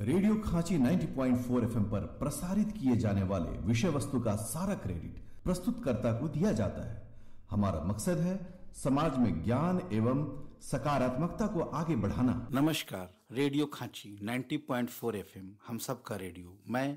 Radio खांची 90.4 point पर प्रसारित किए जाने वाले विषय वस्तु का सारा क्रेडिट प्रस्तुतकर्ता को दिया जाता है हमारा मकसद है समाज में ज्ञान एवं सकारात्मकता को आगे बढ़ाना नमस्कार रेडियो खांची 90.4 पॉइंट हम सब का रेडियो मैं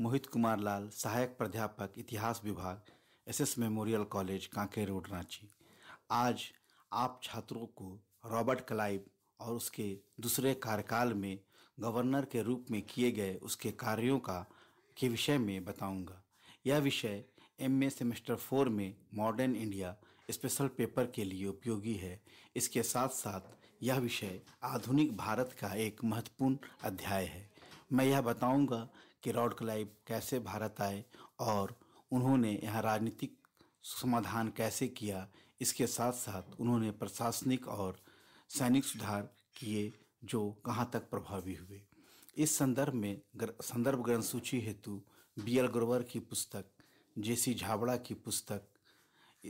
मोहित कुमार लाल सहायक प्राध्यापक इतिहास विभाग S S memorial college Kanke road Ranchi आज आप छात्रों को रॉबर्ट क्लाइव और उसके दूसरे कार्यकाल में गवर्नर के रूप में किए गए उसके कार्यों का के विषय में बताऊंगा। यह विषय एम ए सेमेस्टर फोर में मॉडर्न इंडिया स्पेशल पेपर के लिए उपयोगी है इसके साथ साथ यह विषय आधुनिक भारत का एक महत्वपूर्ण अध्याय है मैं यह बताऊंगा कि रॉड क्लाइव कैसे भारत आए और उन्होंने यहाँ राजनीतिक समाधान कैसे किया इसके साथ साथ उन्होंने प्रशासनिक और सैनिक सुधार किए जो कहाँ तक प्रभावी हुए इस संदर्भ में संदर्भ ग्रंथ सूची हेतु बी एल ग्रोवर की पुस्तक जे सी झावड़ा की पुस्तक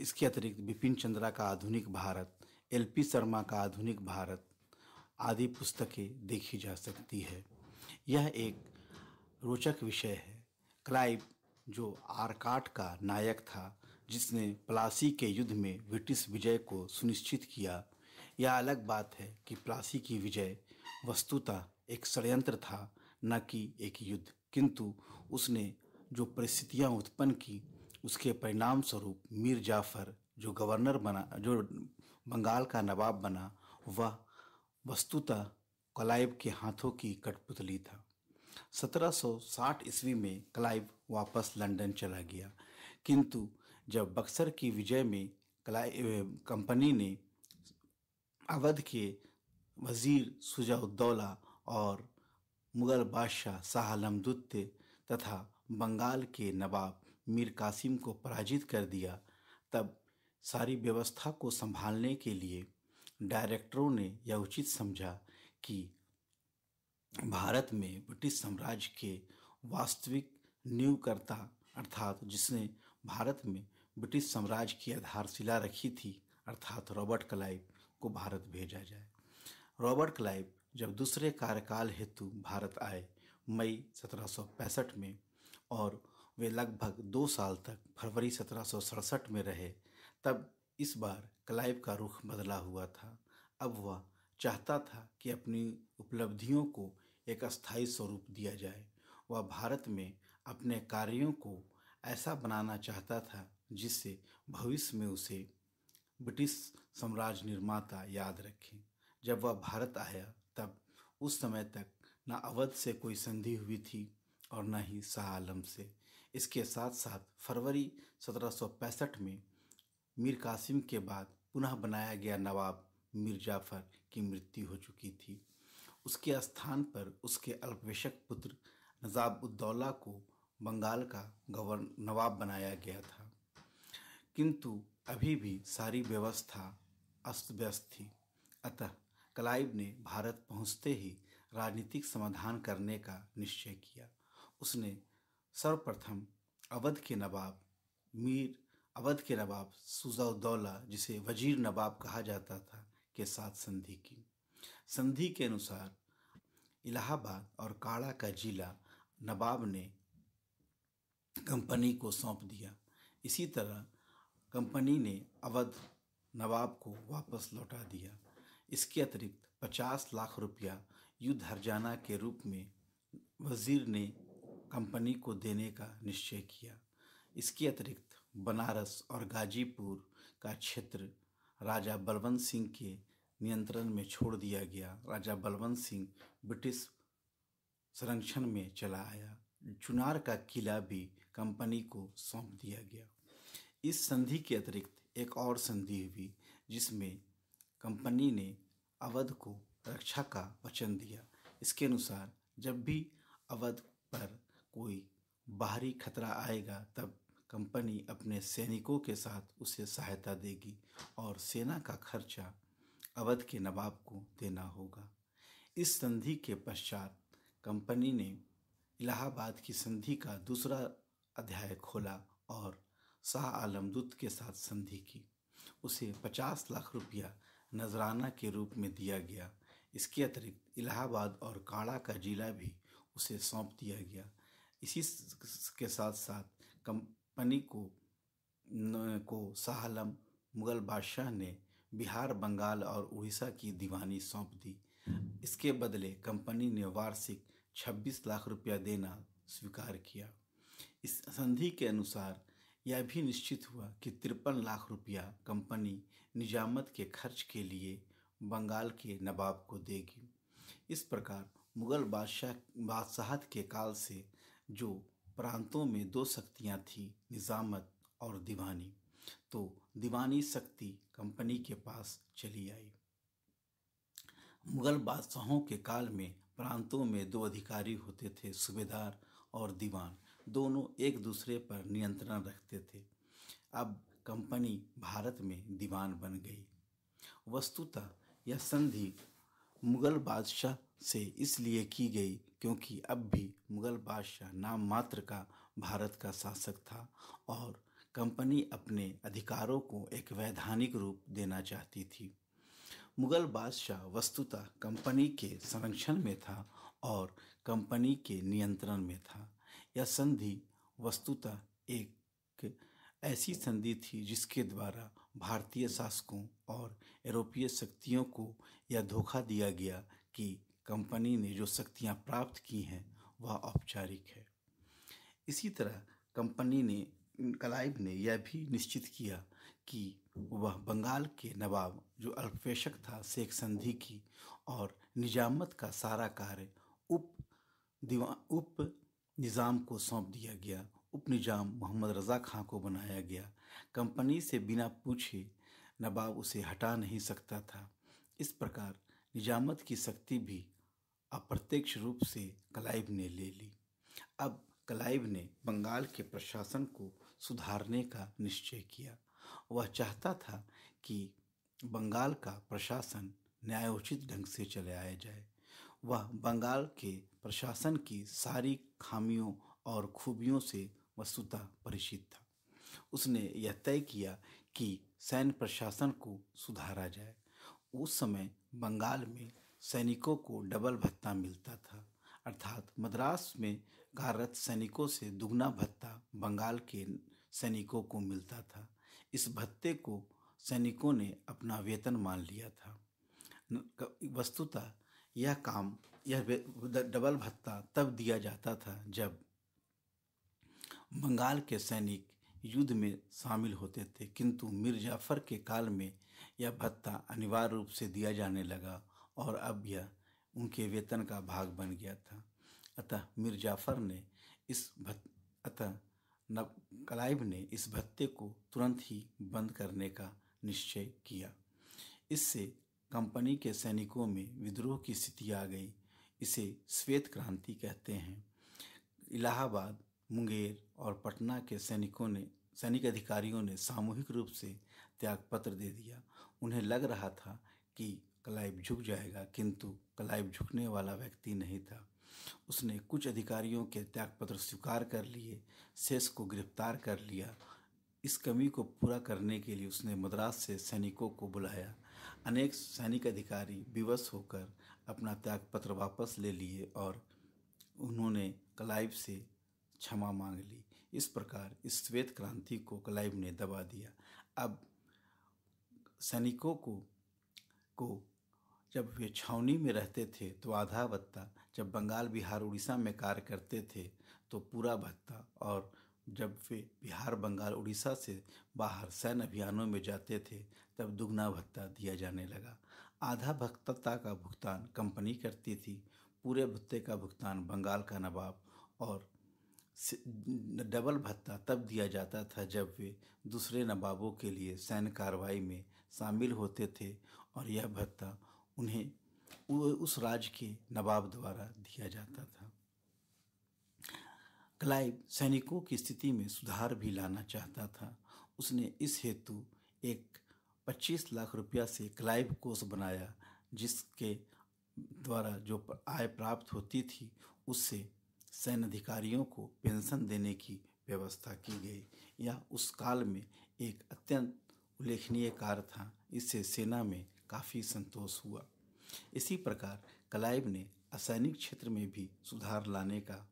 इसके अतिरिक्त बिपिन चंद्रा का आधुनिक भारत एल पी शर्मा का आधुनिक भारत आदि पुस्तकें देखी जा सकती है यह एक रोचक विषय है क्लाइव जो आरकाट का नायक था जिसने प्लासी के युद्ध में ब्रिटिश विजय को सुनिश्चित किया यह अलग बात है कि प्लासी की विजय वस्तुतः एक षडयंत्र था न कि एक युद्ध किंतु उसने जो परिस्थितियाँ उत्पन्न की उसके परिणाम स्वरूप मीर जाफ़र जो गवर्नर बना जो बंगाल का नवाब बना वह वस्तुतः कलाइब के हाथों की कठपुतली था 1760 ईस्वी में क्लाइव वापस लंदन चला गया किंतु जब बक्सर की विजय में कंपनी ने अवध के वजीर सुजाउद्दौला और मुगल बादशाह शाह आलम द्वितीय तथा बंगाल के नवाब मीर कासिम को पराजित कर दिया तब सारी व्यवस्था को संभालने के लिए डायरेक्टरों ने यह उचित समझा कि भारत में ब्रिटिश साम्राज्य के वास्तविक न्यूकर्ता अर्थात जिसने भारत में ब्रिटिश साम्राज्य की आधारशिला रखी थी अर्थात रॉबर्ट क्लाइव को भारत भेजा जाए रॉबर्ट क्लाइव जब दूसरे कार्यकाल हेतु भारत आए मई सत्रह में और वे लगभग दो साल तक फरवरी सत्रह में रहे तब इस बार क्लाइव का रुख बदला हुआ था अब वह चाहता था कि अपनी उपलब्धियों को एक अस्थायी स्वरूप दिया जाए वह भारत में अपने कार्यों को ऐसा बनाना चाहता था जिससे भविष्य में उसे ब्रिटिश साम्राज्य निर्माता याद रखें जब वह भारत आया तब उस समय तक न अवध से कोई संधि हुई थी और न ही शाह आलम से इसके साथ साथ फरवरी 1765 में मीर कासिम के बाद पुनः बनाया गया नवाब मीर जाफर की मृत्यु हो चुकी थी उसके स्थान पर उसके अल्पवेशक पुत्र नजाबुद्दौला को बंगाल का गवर्न नवाब बनाया गया था किंतु अभी भी सारी व्यवस्था अस्त व्यस्त थी अतः क्लाइव ने भारत पहुंचते ही राजनीतिक समाधान करने का निश्चय किया उसने सर्वप्रथम अवध के नवाब मीर अवध के नवाब सुजाउद्दौला जिसे वजीर नवाब कहा जाता था के साथ संधि की संधि के अनुसार इलाहाबाद और काड़ा का जिला नवाब ने कंपनी को सौंप दिया इसी तरह कंपनी ने अवध नवाब को वापस लौटा दिया इसके अतिरिक्त पचास लाख रुपया युद्ध हरजाना के रूप में वजीर ने कंपनी को देने का निश्चय किया इसके अतिरिक्त बनारस और गाजीपुर का क्षेत्र राजा बलवंत सिंह के नियंत्रण में छोड़ दिया गया राजा बलवंत सिंह ब्रिटिश संरक्षण में चला आया चुनार का किला भी कंपनी को सौंप दिया गया इस संधि के अतिरिक्त एक और संधि हुई जिसमें कंपनी ने अवध को रक्षा का वचन दिया इसके अनुसार जब भी अवध पर कोई बाहरी खतरा आएगा तब कंपनी अपने सैनिकों के साथ उसे सहायता देगी और सेना का खर्चा अवध के नवाब को देना होगा इस संधि के पश्चात कंपनी ने इलाहाबाद की संधि का दूसरा अध्याय खोला और शाह आलमदुत के साथ संधि की उसे पचास लाख रुपया नजराना के रूप में दिया गया इसके अतिरिक्त इलाहाबाद और काड़ा का जिला भी उसे सौंप दिया गया इसी के साथ साथ कंपनी को को शाहम मुगल बादशाह ने बिहार बंगाल और उड़ीसा की दीवानी सौंप दी इसके बदले कंपनी ने वार्षिक 26 लाख रुपया देना स्वीकार किया इस संधि के अनुसार यह भी निश्चित हुआ कि तिरपन लाख रुपया कंपनी निजामत के खर्च के लिए बंगाल के नवाब को देगी इस प्रकार मुग़ल बादशाह बादशाहत के काल से जो प्रांतों में दो शक्तियां थीं निजामत और दीवानी तो दीवानी शक्ति कंपनी के पास चली आई मुग़ल बादशाहों के काल में प्रांतों में दो अधिकारी होते थे सूबेदार और दीवान दोनों एक दूसरे पर नियंत्रण रखते थे अब कंपनी भारत में दीवान बन गई वस्तुतः यह संधि मुगल बादशाह से इसलिए की गई क्योंकि अब भी मुगल बादशाह नाम मात्र का भारत का शासक था और कंपनी अपने अधिकारों को एक वैधानिक रूप देना चाहती थी मुगल बादशाह वस्तुतः कंपनी के संरक्षण में था और कंपनी के नियंत्रण में था यह संधि वस्तुतः एक ऐसी संधि थी जिसके द्वारा भारतीय शासकों और यूरोपीय शक्तियों को यह धोखा दिया गया कि कंपनी ने जो शक्तियाँ प्राप्त की हैं वह औपचारिक है इसी तरह कंपनी ने कलाइब ने यह भी निश्चित किया कि वह बंगाल के नवाब जो अल्पेशक था शेख संधि की और निजामत का सारा कार्य उप दीवा उप निज़ाम को सौंप दिया गया उप निजाम मोहम्मद रज़ा खां को बनाया गया कंपनी से बिना पूछे नवाब उसे हटा नहीं सकता था इस प्रकार निजामत की शक्ति भी अप्रत्यक्ष रूप से कलाइब ने ले ली अब कलाइब ने बंगाल के प्रशासन को सुधारने का निश्चय किया वह चाहता था कि बंगाल का प्रशासन न्यायोचित ढंग से चलाया जाए वह बंगाल के प्रशासन की सारी खामियों और खूबियों से वस्तुतः परिचित था उसने यह तय किया कि सैन्य प्रशासन को सुधारा जाए उस समय बंगाल में सैनिकों को डबल भत्ता मिलता था अर्थात मद्रास में कार्यरत सैनिकों से दुगना भत्ता बंगाल के सैनिकों को मिलता था इस भत्ते को सैनिकों ने अपना वेतन मान लिया था वस्तुतः यह काम यह डबल भत्ता तब दिया जाता था जब बंगाल के सैनिक युद्ध में शामिल होते थे किंतु मिर्जाफर जाफर के काल में यह भत्ता अनिवार्य रूप से दिया जाने लगा और अब यह उनके वेतन का भाग बन गया था अतः मिर्जाफर जाफर ने इस भत् अतः नब कलाइब ने इस भत्ते को तुरंत ही बंद करने का निश्चय किया इससे कंपनी के सैनिकों में विद्रोह की स्थिति आ गई इसे श्वेत क्रांति कहते हैं इलाहाबाद मुंगेर और पटना के सैनिकों ने सैनिक अधिकारियों ने सामूहिक रूप से त्यागपत्र दे दिया उन्हें लग रहा था कि कलाइब झुक जाएगा किंतु कलाइब झुकने वाला व्यक्ति नहीं था उसने कुछ अधिकारियों के त्यागपत्र स्वीकार कर लिए शेष को गिरफ्तार कर लिया इस कमी को पूरा करने के लिए उसने मद्रास से सैनिकों को बुलाया अनेक सैनिक अधिकारी विवश होकर अपना त्यागपत्र वापस ले लिए और उन्होंने कलाइव से क्षमा मांग ली इस प्रकार इस श्वेत क्रांति को कलाइव ने दबा दिया अब सैनिकों को को जब वे छावनी में रहते थे तो आधा भत्ता जब बंगाल बिहार उड़ीसा में कार्य करते थे तो पूरा भत्ता और जब वे बिहार बंगाल उड़ीसा से बाहर सैन्य अभियानों में जाते थे तब दुगना भत्ता दिया जाने लगा आधा भत्ता का भुगतान कंपनी करती थी पूरे भत्ते का भुगतान बंगाल का नवाब और डबल भत्ता तब दिया जाता था जब वे दूसरे नवाबों के लिए सैन्य कार्रवाई में शामिल होते थे और यह भत्ता उन्हें उस राज्य के नवाब द्वारा दिया जाता था क्लाइव सैनिकों की स्थिति में सुधार भी लाना चाहता था उसने इस हेतु एक 25 लाख रुपया से क्लाइव कोष बनाया जिसके द्वारा जो आय प्राप्त होती थी उससे सैन्य अधिकारियों को पेंशन देने की व्यवस्था की गई यह उस काल में एक अत्यंत उल्लेखनीय कार्य था इससे सेना में काफ़ी संतोष हुआ इसी प्रकार क्लाइव ने असैनिक क्षेत्र में भी सुधार लाने का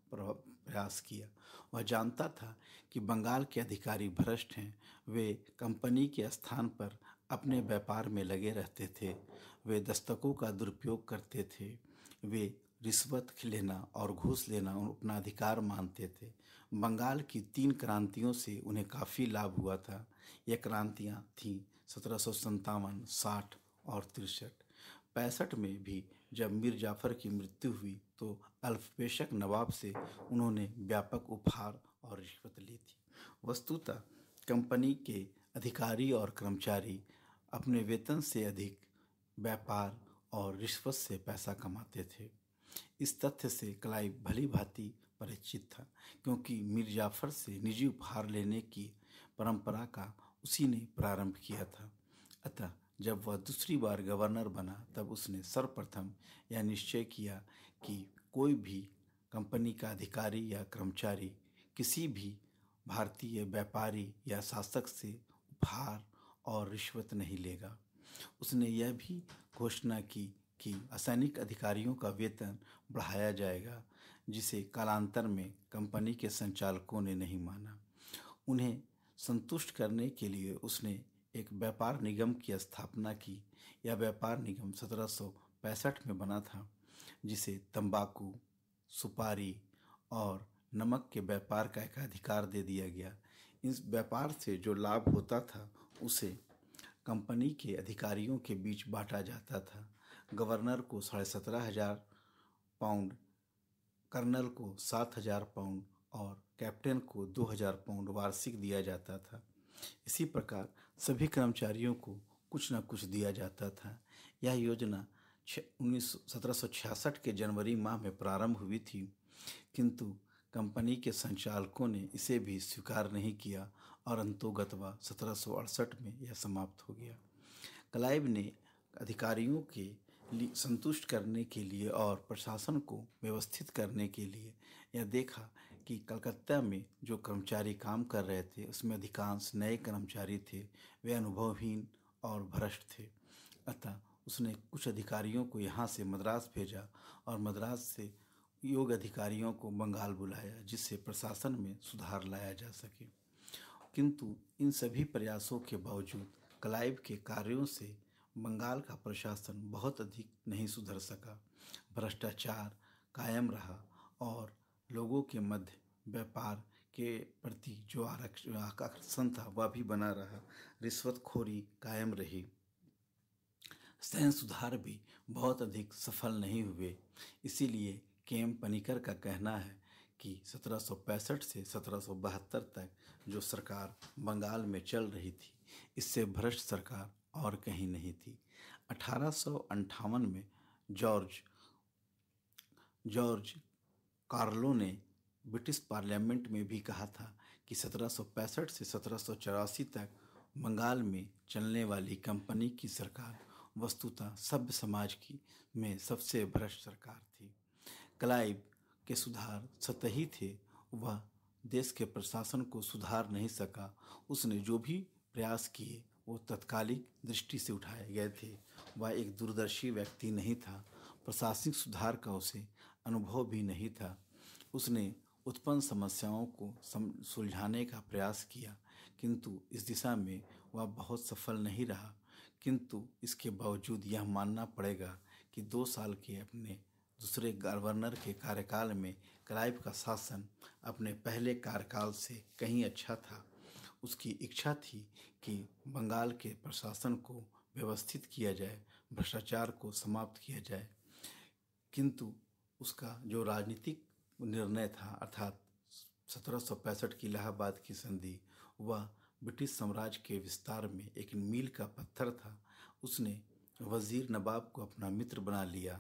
प्रयास किया वह जानता था कि बंगाल के अधिकारी भ्रष्ट हैं वे कंपनी के स्थान पर अपने व्यापार में लगे रहते थे वे दस्तकों का दुरुपयोग करते थे वे रिश्वत लेना और घूस लेना अपना अधिकार मानते थे बंगाल की तीन क्रांतियों से उन्हें काफ़ी लाभ हुआ था ये क्रांतियाँ थीं सत्रह सौ सत्तावन साठ और तिरसठ पैंसठ में भी जब मीर जाफर की मृत्यु हुई तो अल्पवेशक नवाब से उन्होंने व्यापक उपहार और रिश्वत ली थी वस्तुतः कंपनी के अधिकारी और कर्मचारी अपने वेतन से अधिक व्यापार और रिश्वत से पैसा कमाते थे इस तथ्य से कलाई भली भांति परिचित था क्योंकि मीर जाफर से निजी उपहार लेने की परंपरा का उसी ने प्रारंभ किया था अतः जब वह दूसरी बार गवर्नर बना तब उसने सर्वप्रथम यह निश्चय किया कि कोई भी कंपनी का अधिकारी या कर्मचारी किसी भी भारतीय व्यापारी या शासक से उपहार और रिश्वत नहीं लेगा उसने यह भी घोषणा की कि असैनिक अधिकारियों का वेतन बढ़ाया जाएगा जिसे कालांतर में कंपनी के संचालकों ने नहीं माना उन्हें संतुष्ट करने के लिए उसने एक व्यापार निगम की स्थापना की यह व्यापार निगम सत्रह में बना था जिसे तंबाकू सुपारी और नमक के व्यापार का एक अधिकार दे दिया गया इस व्यापार से जो लाभ होता था उसे कंपनी के अधिकारियों के बीच बांटा जाता था गवर्नर को साढ़े सत्रह हजार पाउंड कर्नल को सात हजार पाउंड और कैप्टन को दो हजार पाउंड वार्षिक दिया जाता था इसी प्रकार सभी कर्मचारियों को कुछ ना कुछ दिया जाता था यह योजना उन्नीस के जनवरी माह में प्रारंभ हुई थी किंतु कंपनी के संचालकों ने इसे भी स्वीकार नहीं किया और अंतोगतवा सत्रह में यह समाप्त हो गया क्लाइव ने अधिकारियों के लिए संतुष्ट करने के लिए और प्रशासन को व्यवस्थित करने के लिए यह देखा कि कलकत्ता में जो कर्मचारी काम कर रहे थे उसमें अधिकांश नए कर्मचारी थे वे अनुभवहीन और भ्रष्ट थे अतः उसने कुछ अधिकारियों को यहाँ से मद्रास भेजा और मद्रास से योग अधिकारियों को बंगाल बुलाया जिससे प्रशासन में सुधार लाया जा सके किंतु इन सभी प्रयासों के बावजूद क्लाइव के कार्यों से बंगाल का प्रशासन बहुत अधिक नहीं सुधर सका भ्रष्टाचार कायम रहा और लोगों के मध्य व्यापार के प्रति जो आकर्षण था वह भी बना रहा रिश्वतखोरी कायम रही सहन सुधार भी बहुत अधिक सफल नहीं हुए इसीलिए केम पनिकर का कहना है कि 1765 से 1772 तक जो सरकार बंगाल में चल रही थी इससे भ्रष्ट सरकार और कहीं नहीं थी अठारह में जॉर्ज जॉर्ज कार्लो ने ब्रिटिश पार्लियामेंट में भी कहा था कि 1765 से सत्रह तक बंगाल में चलने वाली कंपनी की सरकार वस्तुतः सभ्य समाज की में सबसे भ्रष्ट सरकार थी क्लाइव के सुधार सतही थे वह देश के प्रशासन को सुधार नहीं सका उसने जो भी प्रयास किए वो तत्कालिक दृष्टि से उठाए गए थे वह एक दूरदर्शी व्यक्ति नहीं था प्रशासनिक सुधार का उसे अनुभव भी नहीं था उसने उत्पन्न समस्याओं को सुलझाने का प्रयास किया किंतु इस दिशा में वह बहुत सफल नहीं रहा किंतु इसके बावजूद यह मानना पड़ेगा कि दो साल के अपने दूसरे गवर्नर के कार्यकाल में क्लाइव का शासन अपने पहले कार्यकाल से कहीं अच्छा था उसकी इच्छा थी कि बंगाल के प्रशासन को व्यवस्थित किया जाए भ्रष्टाचार को समाप्त किया जाए किंतु उसका जो राजनीतिक निर्णय था अर्थात सत्रह की इलाहाबाद की संधि वह ब्रिटिश साम्राज्य के विस्तार में एक मील का पत्थर था उसने वज़ीर नवाब को अपना मित्र बना लिया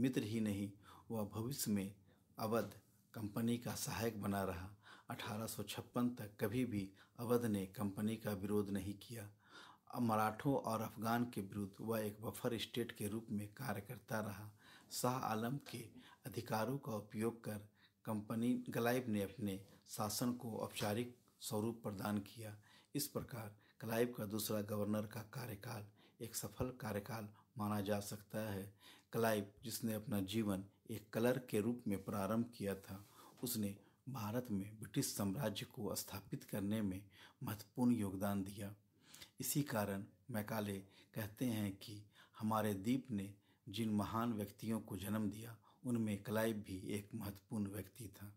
मित्र ही नहीं वह भविष्य में अवध कंपनी का सहायक बना रहा 1856 तक कभी भी अवध ने कंपनी का विरोध नहीं किया मराठों और अफगान के विरुद्ध वह एक बफर स्टेट के रूप में कार्य करता रहा शाह आलम के अधिकारों का उपयोग कर कंपनी ग्लाइब ने अपने शासन को औपचारिक स्वरूप प्रदान किया इस प्रकार क्लाइब का दूसरा गवर्नर का कार्यकाल एक सफल कार्यकाल माना जा सकता है क्लाइब जिसने अपना जीवन एक कलर के रूप में प्रारंभ किया था उसने भारत में ब्रिटिश साम्राज्य को स्थापित करने में महत्वपूर्ण योगदान दिया इसी कारण मैकाले कहते हैं कि हमारे द्वीप ने जिन महान व्यक्तियों को जन्म दिया उनमें क्लाइव भी एक महत्वपूर्ण व्यक्ति था